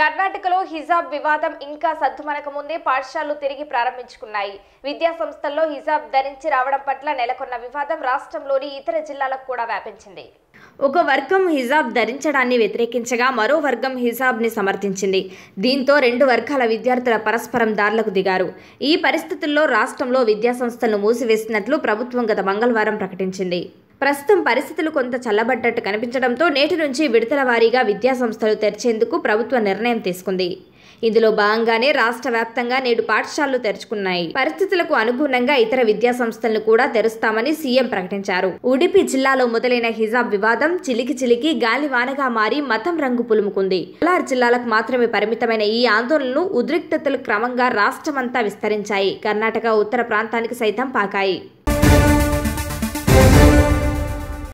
కర్ణాటకలో హిజాబ్ వివాదం ఇంకా సద్దుమనక ముందే పాఠశాలలు తిరిగి ప్రారంభించుకున్నాయి విద్యా సంస్థల్లో హిజాబ్ ధరించి రావడం పట్ల నెలకొన్న వివాదం రాష్ట్రంలోని ఇతర జిల్లాలకు కూడా వ్యాపించింది ఒక వర్గం హిజాబ్ ధరించడాన్ని వ్యతిరేకించగా మరో వర్గం హిజాబ్ని సమర్థించింది దీంతో రెండు వర్గాల విద్యార్థుల పరస్పరం దారులకు దిగారు ఈ పరిస్థితుల్లో రాష్ట్రంలో విద్యాసంస్థలను మూసివేసినట్లు ప్రభుత్వం గత మంగళవారం ప్రకటించింది ప్రస్తుతం పరిస్థితులు కొంత చల్లబడ్డట్టు కనిపించడంతో నేటి నుంచి విడతల వారీగా విద్యాసంస్థలు తెరిచేందుకు ప్రభుత్వం నిర్ణయం తీసుకుంది ఇందులో భాగంగానే రాష్ట్ర వ్యాప్తంగా నేడు పాఠశాలలు తెరుచుకున్నాయి పరిస్థితులకు అనుగుణంగా ఇతర విద్యా సంస్థలను కూడా తెరుస్తామని సీఎం ప్రకటించారు ఉడిపి జిల్లాలో మొదలైన హిజాబ్ వివాదం చిలికి చిలికి గాలివానగా మారి మతం రంగు పులుముకుంది కోలార్ జిల్లాలకు మాత్రమే పరిమితమైన ఈ ఆందోళనలు ఉద్రిక్తతలు క్రమంగా రాష్ట్రమంతా విస్తరించాయి కర్ణాటక ఉత్తర ప్రాంతానికి సైతం పాకాయి